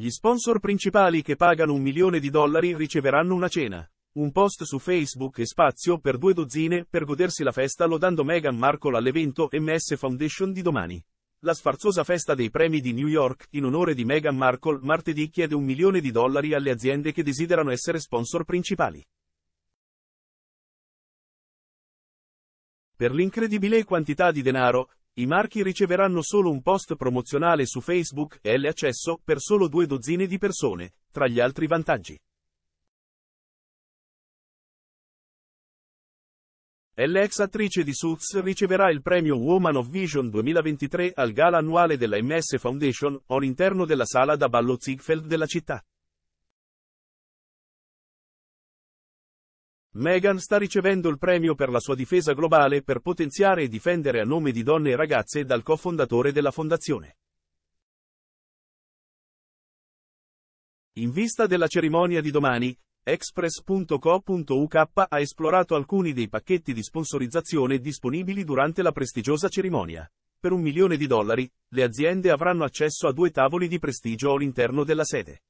Gli sponsor principali che pagano un milione di dollari riceveranno una cena, un post su Facebook e spazio per due dozzine per godersi la festa lodando Meghan Markle all'evento MS Foundation di domani. La sfarzosa festa dei premi di New York in onore di Meghan Markle martedì chiede un milione di dollari alle aziende che desiderano essere sponsor principali. Per l'incredibile quantità di denaro, i marchi riceveranno solo un post promozionale su Facebook e l'accesso per solo due dozzine di persone, tra gli altri vantaggi. L'ex attrice di Suits riceverà il premio Woman of Vision 2023 al gala annuale della MS Foundation, all'interno della sala da ballo Ziegfeld della città. Meghan sta ricevendo il premio per la sua difesa globale per potenziare e difendere a nome di donne e ragazze dal cofondatore della fondazione. In vista della cerimonia di domani, Express.co.uk ha esplorato alcuni dei pacchetti di sponsorizzazione disponibili durante la prestigiosa cerimonia. Per un milione di dollari, le aziende avranno accesso a due tavoli di prestigio all'interno della sede.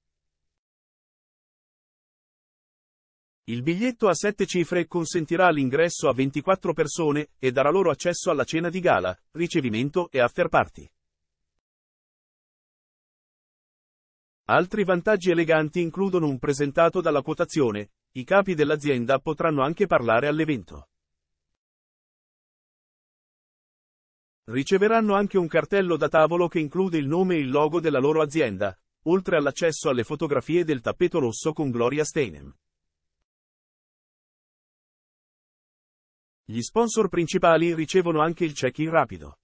Il biglietto a sette cifre consentirà l'ingresso a 24 persone e darà loro accesso alla cena di gala, ricevimento e after party. Altri vantaggi eleganti includono un presentato dalla quotazione, i capi dell'azienda potranno anche parlare all'evento. Riceveranno anche un cartello da tavolo che include il nome e il logo della loro azienda, oltre all'accesso alle fotografie del tappeto rosso con Gloria Steinem. Gli sponsor principali ricevono anche il check-in rapido.